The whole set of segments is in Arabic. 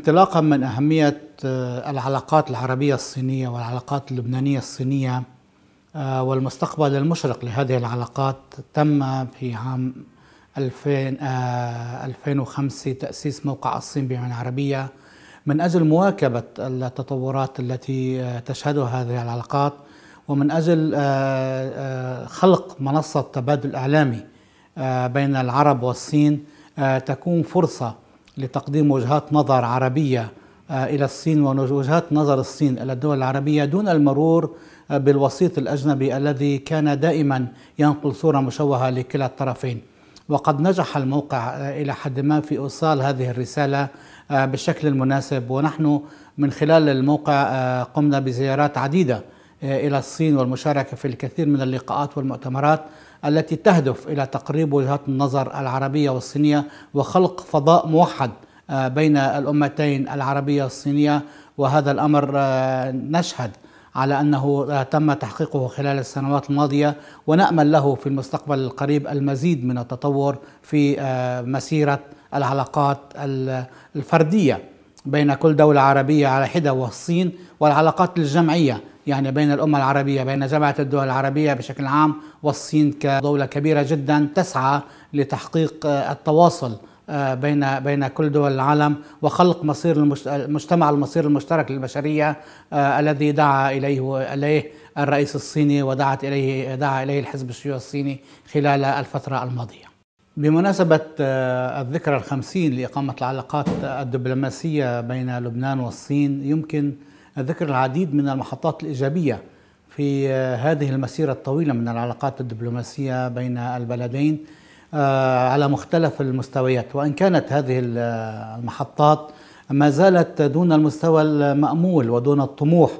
انطلاقا من أهمية آه، العلاقات العربية الصينية والعلاقات اللبنانية الصينية آه، والمستقبل المشرق لهذه العلاقات تم في عام 2005 آه، تأسيس موقع الصين بعين عربيه من أجل مواكبة التطورات التي تشهدها هذه العلاقات ومن أجل خلق منصة تبادل إعلامي بين العرب والصين تكون فرصة لتقديم وجهات نظر عربية آه، إلى الصين ووجهات نظر الصين إلى الدول العربية دون المرور آه، بالوسيط الأجنبي الذي كان دائما ينقل صورة مشوهة لكلا الطرفين وقد نجح الموقع آه، إلى حد ما في إوصال هذه الرسالة بالشكل المناسب ونحن من خلال الموقع قمنا بزيارات عديدة إلى الصين والمشاركة في الكثير من اللقاءات والمؤتمرات التي تهدف الى تقريب وجهات النظر العربيه والصينيه وخلق فضاء موحد آه، بين الامتين العربيه والصينيه وهذا الامر آه، نشهد على انه آه، تم تحقيقه خلال السنوات الماضيه ونامل له في المستقبل القريب المزيد من التطور في مسيره العلاقات الفرديه بين كل دوله عربيه على حده والصين والعلاقات الجمعيه يعني بين الامه العربيه بين جامعه الدول العربيه بشكل عام والصين كدولة كبيرة جدا تسعى لتحقيق آه، التواصل آه، بين بين كل دول العالم وخلق مصير المجتمع المصير المشترك للبشريه آه، الذي دعا اليه اليه الرئيس الصيني ودعت اليه دعا اليه الحزب الشيوعي الصيني خلال الفتره الماضيه. بمناسبة الذكرى الخمسين لإقامة العلاقات الدبلوماسية بين لبنان والصين يمكن ذكر العديد من المحطات الإيجابية في آه، هذه المسيرة الطويلة من العلاقات الدبلوماسية بين البلدين آه، على مختلف المستويات وإن كانت هذه آه، المحطات ما زالت دون المستوى المأمول ودون الطموح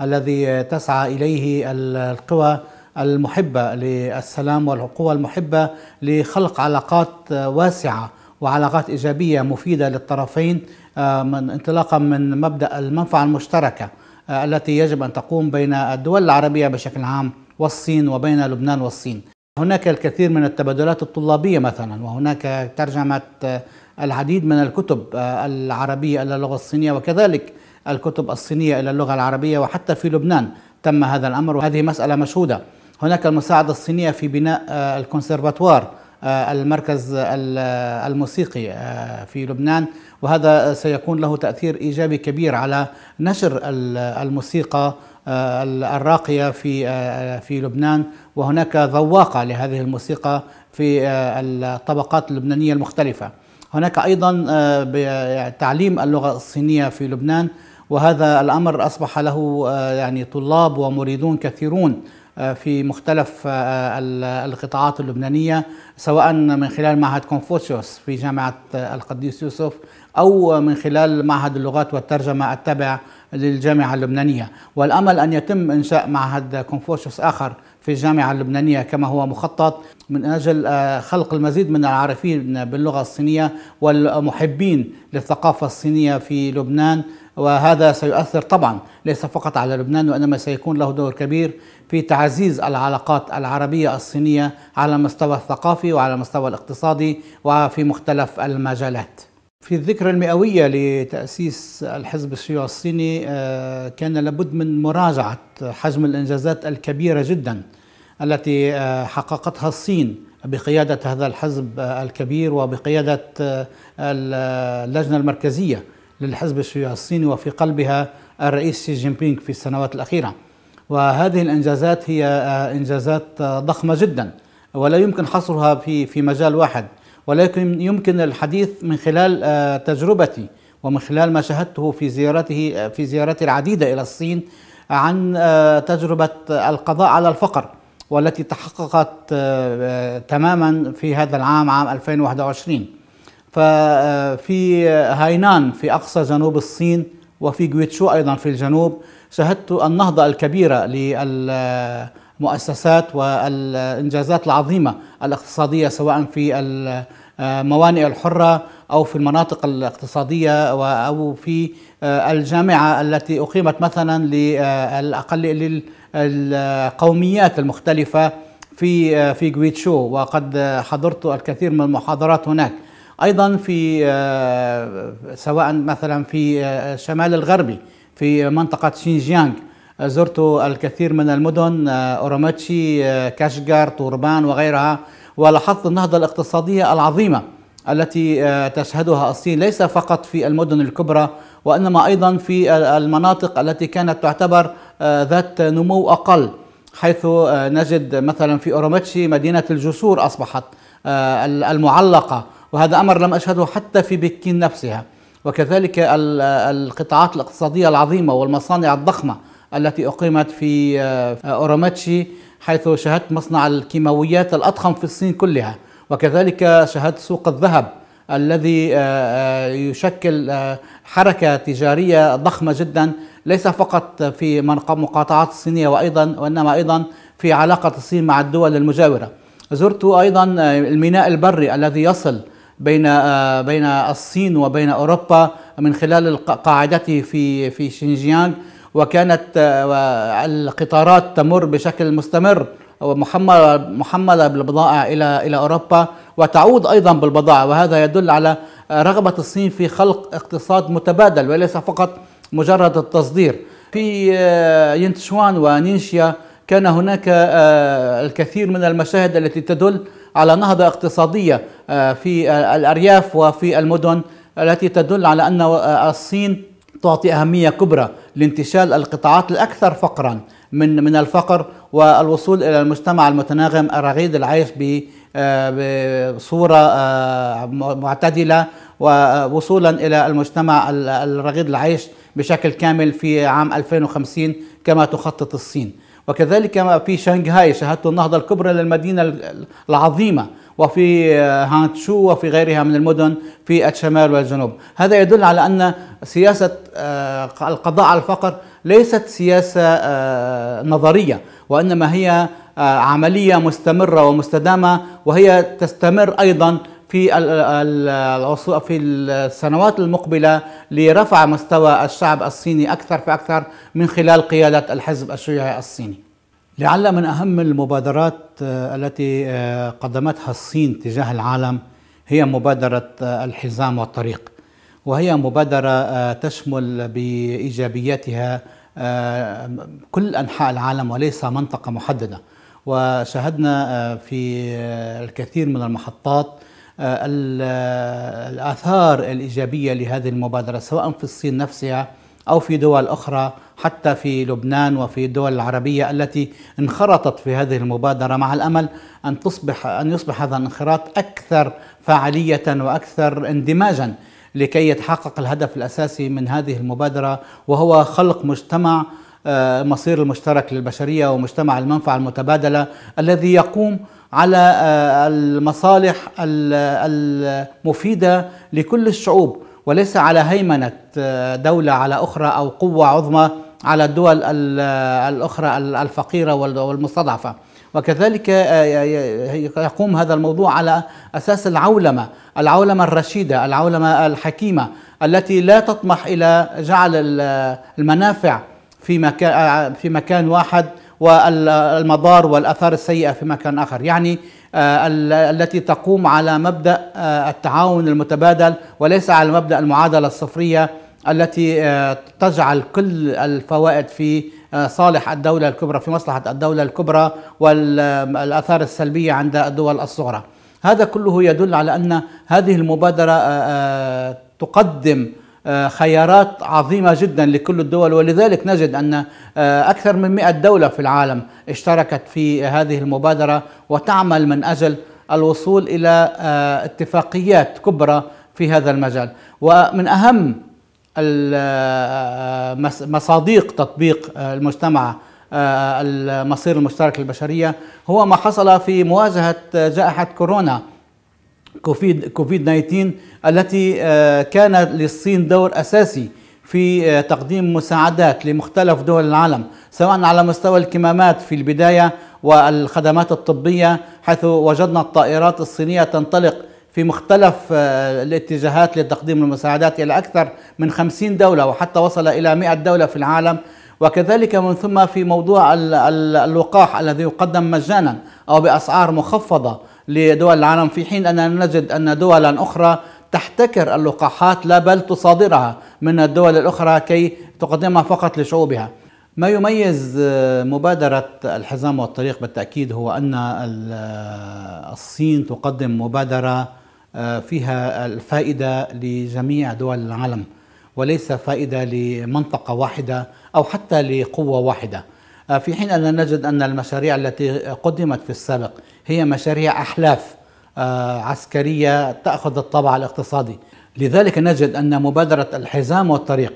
الذي تسعى إليه القوى المحبة للسلام والقوى المحبة لخلق علاقات واسعة وعلاقات إيجابية مفيدة للطرفين من انطلاقا من مبدأ المنفعة المشتركة آه، التي يجب أن تقوم بين الدول العربية بشكل عام والصين وبين لبنان والصين هناك الكثير من التبادلات الطلابية مثلا وهناك ترجمة آه، العديد من الكتب آه، العربية إلى اللغة الصينية وكذلك الكتب الصينية إلى اللغة العربية وحتى في لبنان تم هذا الأمر وهذه مسألة مشهودة هناك المساعدة الصينية في بناء الكونسرفاتوار المركز الموسيقي في لبنان وهذا سيكون له تأثير إيجابي كبير على نشر الموسيقى آه، الراقية في آه، آه، في لبنان وهناك ذواقة لهذه الموسيقى في الطبقات اللبنانية المختلفة هناك أيضا يعني تعليم اللغة الصينية في لبنان وهذا الأمر أصبح له يعني طلاب ومريدون كثيرون في مختلف آه، القطاعات اللبنانية سواء من خلال معهد كونفوشيوس في جامعة آه، القديس يوسف أو من خلال معهد اللغات والترجمة التابع للجامعة اللبنانية والأمل أن يتم إنشاء معهد كونفوشيوس آخر في الجامعة اللبنانية كما هو مخطط من أجل آه، خلق المزيد من العارفين باللغة الصينية والمحبين للثقافة الصينية في لبنان وهذا سيؤثر طبعا ليس فقط على لبنان وإنما سيكون له دور كبير في تعزيز العلاقات العربية الصينية على المستوى الثقافي وعلى المستوى الاقتصادي وفي مختلف المجالات في الذكرى المئوية لتأسيس الحزب الشيوعي الصيني آه، كان لابد من مراجعة حجم الإنجازات الكبيرة جدا التي آه، حققتها الصين بقيادة هذا الحزب آه، الكبير وبقيادة اللجنة المركزية للحزب الشيوعي الصيني وفي قلبها الرئيس شي جين بينغ في السنوات الأخيرة وهذه الإنجازات هي آه، إنجازات آه، ضخمة جدا ولا يمكن حصرها في في مجال واحد ولكن يمكن الحديث من خلال آه، تجربتي ومن خلال ما شاهدته في زيارته في زياراتي العديدة إلى الصين عن تجربة القضاء على الفقر والتي تحققت تماما في هذا العام عام 2021 ففي هاينان في أقصى جنوب الصين وفي جويتشو أيضا في الجنوب شهدت النهضة الكبيرة لل والإنجازات العظيمة الاقتصادية سواء في الموانئ الحرة أو في المناطق الاقتصادية أو في الجامعة التي أقيمت مثلا للأقل للقوميات المختلفة في في جويتشو وقد حضرت الكثير من المحاضرات هناك ايضا في آه، سواء مثلا في الشمال آه، الغربي في منطقه شينجيانغ زرت الكثير من المدن آه، اوروماتشي كاشغر توربان وغيرها ولاحظت النهضه الاقتصاديه العظيمه التي تشهدها الصين ليس فقط في المدن الكبرى وانما ايضا في المناطق التي كانت تعتبر ذات نمو اقل حيث نجد مثلا في اوروماتشي مدينه الجسور اصبحت المعلقه وهذا أمر لم أشهده حتى في بكين نفسها وكذلك القطاعات الاقتصادية العظيمة والمصانع الضخمة التي أقيمت في آه، اوروماتشي حيث شهدت مصنع الكيماويات الأضخم في الصين كلها وكذلك شهدت سوق الذهب الذي آه، آه، يشكل حركة تجارية ضخمة جدا ليس فقط في مقاطعات الصينية وأيضا وإنما أيضا في علاقة الصين مع الدول المجاورة زرت أيضا الميناء البري الذي يصل بين آه، بين الصين وبين اوروبا من خلال قاعدته في في شينجيانغ وكانت آه، القطارات تمر بشكل مستمر ومحمله محملة بالبضائع إلى إلى أوروبا وتعود أيضا بالبضائع وهذا يدل على آه، رغبة الصين في خلق اقتصاد متبادل وليس فقط مجرد التصدير في ينتشوان ونينشيا كان هناك الكثير من المشاهد التي تدل على نهضة اقتصادية آه، في آه، الأرياف وفي المدن التي تدل على أن آه، الصين تعطي أهمية كبرى لانتشال القطاعات الأكثر فقرا من من الفقر والوصول إلى المجتمع المتناغم الرغيد العيش بصورة معتدلة ووصولا إلى المجتمع الرغيد العيش بشكل كامل في عام 2050 كما تخطط الصين وكذلك ما في شنغهاي شاهدت النهضة الكبرى للمدينة العظيمة وفي آه، هانتشو وفي غيرها من المدن في الشمال والجنوب هذا يدل على أن سياسة آه، القضاء على الفقر ليست سياسة آه، نظرية وإنما هي عملية مستمرة ومستدامة وهي تستمر أيضا في في السنوات المقبلة لرفع مستوى الشعب الصيني أكثر فأكثر من خلال قيادة الحزب الشيوعي الصيني لعل من أهم المبادرات آه، التي آه، قدمتها الصين تجاه العالم هي مبادرة آه، الحزام والطريق وهي مبادرة تشمل بإيجابياتها كل أنحاء العالم وليس منطقة محددة وشاهدنا في الكثير من المحطات آه، آه، الآثار الإيجابية لهذه المبادرة سواء في الصين نفسها أو في دول أخرى حتى في لبنان وفي الدول العربية التي انخرطت في هذه المبادرة مع الأمل أن تصبح أن يصبح هذا الانخراط أكثر فعالية وأكثر اندماجا لكي يتحقق الهدف الأساسي من هذه المبادرة وهو خلق مجتمع مصير المشترك للبشرية ومجتمع المنفعة المتبادلة الذي يقوم على آه، المصالح المفيدة لكل الشعوب وليس على هيمنة آه، دولة على أخرى أو قوة عظمى على الدول آه، الأخرى الفقيرة والمستضعفة وكذلك يقوم هذا الموضوع على أساس العولمة العولمة الرشيدة العولمة الحكيمة التي لا تطمح إلى جعل المنافع في مكان آه، في مكان واحد والمضار والاثار السيئه في مكان اخر يعني آه، التي تقوم على مبدا آه، التعاون المتبادل وليس على مبدا المعادله الصفريه التي تجعل كل الفوائد في صالح الدولة الكبرى في مصلحة الدولة الكبرى والآثار السلبية عند الدول الصغرى هذا كله يدل على أن هذه المبادرة تقدم آه، خيارات عظيمة جدا لكل الدول ولذلك نجد أن آه، أكثر من 100 دولة في العالم اشتركت في هذه المبادرة وتعمل من أجل الوصول إلى آه، اتفاقيات كبرى في هذا المجال ومن أهم مصادق تطبيق المجتمع المصير المشترك للبشرية هو ما حصل في مواجهة جائحة كورونا كوفيد كوفيد 19 التي آه، كان للصين دور اساسي في آه، تقديم مساعدات لمختلف دول العالم سواء على مستوى الكمامات في البدايه والخدمات الطبيه حيث وجدنا الطائرات الصينيه تنطلق في مختلف آه، الاتجاهات لتقديم المساعدات الى اكثر من 50 دوله وحتى وصل الى 100 دوله في العالم وكذلك من ثم في موضوع الوقاح الذي يقدم مجانا او باسعار مخفضه لدول العالم في حين أننا نجد أن دولا أخرى تحتكر اللقاحات لا بل تصادرها من الدول الأخرى كي تقدمها فقط لشعوبها ما يميز آه، مبادرة الحزام والطريق بالتأكيد هو أن آه، الصين تقدم مبادرة آه، فيها الفائدة لجميع دول العالم وليس فائدة لمنطقة واحدة أو حتى لقوة واحدة في حين أننا نجد أن المشاريع التي قدمت في السابق هي مشاريع أحلاف آه، عسكرية تأخذ الطابع الاقتصادي لذلك نجد أن مبادرة الحزام والطريق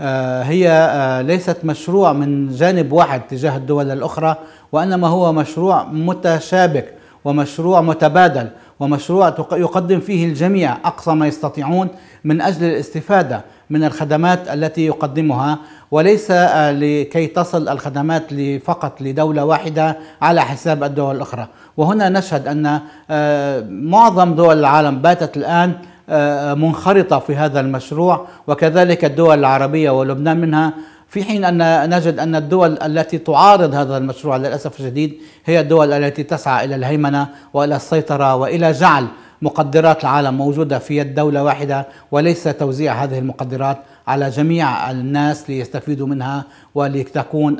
آه، هي آه، ليست مشروع من جانب واحد تجاه الدول الأخرى وإنما هو مشروع متشابك ومشروع متبادل ومشروع يقدم فيه الجميع أقصى ما يستطيعون من أجل الاستفادة من الخدمات التي يقدمها وليس آه، لكي تصل الخدمات فقط لدولة واحدة على حساب الدول الأخرى وهنا نشهد أن آه، معظم دول العالم باتت الآن آه، منخرطة في هذا المشروع وكذلك الدول العربية ولبنان منها في حين أن نجد أن الدول التي تعارض هذا المشروع للأسف الشديد هي الدول التي تسعى إلى الهيمنة وإلى السيطرة وإلى جعل مقدرات العالم موجودة في يد دولة واحدة وليس توزيع هذه المقدرات على جميع الناس ليستفيدوا منها ولتكون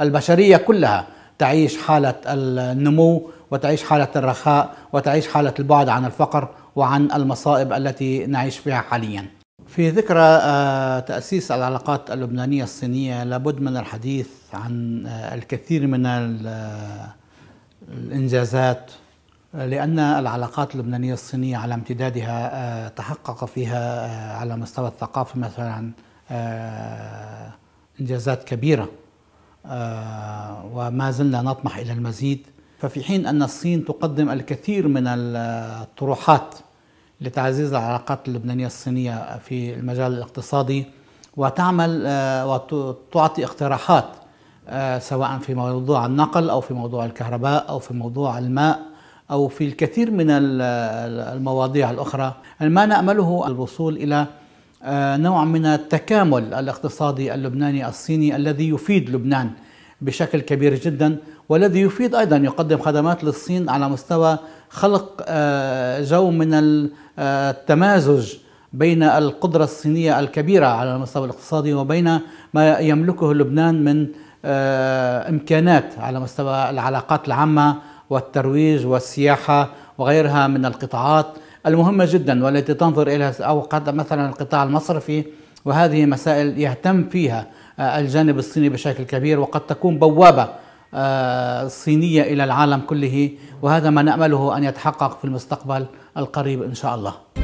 البشرية كلها تعيش حالة النمو وتعيش حالة الرخاء وتعيش حالة البعد عن الفقر وعن المصائب التي نعيش فيها حاليا في ذكرى آه، تأسيس العلاقات اللبنانية الصينية لابد من الحديث عن آه، الكثير من آه، الإنجازات لأن العلاقات اللبنانية الصينية على امتدادها آه، تحقق فيها آه، على مستوى الثقافة مثلا آه، إنجازات كبيرة وما زلنا نطمح إلى المزيد ففي حين أن الصين تقدم الكثير من الطروحات لتعزيز العلاقات اللبنانية الصينية في المجال الاقتصادي وتعمل وتعطي اقتراحات سواء في موضوع النقل أو في موضوع الكهرباء أو في موضوع الماء أو في الكثير من المواضيع الأخرى ما نأمله الوصول إلى آه، نوع من التكامل الاقتصادي اللبناني الصيني الذي يفيد لبنان بشكل كبير جدا والذي يفيد ايضا يقدم خدمات للصين على مستوى خلق آه، جو من آه، التمازج بين القدره الصينيه الكبيره على المستوى الاقتصادي وبين ما يملكه لبنان من امكانات على مستوى العلاقات العامه والترويج والسياحة وغيرها من القطاعات المهمة جدا والتي تنظر إليها أو قد مثلا القطاع المصرفي وهذه مسائل يهتم فيها آه، الجانب الصيني بشكل كبير وقد تكون بوابة آه، صينية إلى العالم كله وهذا ما نأمله أن يتحقق في المستقبل القريب إن شاء الله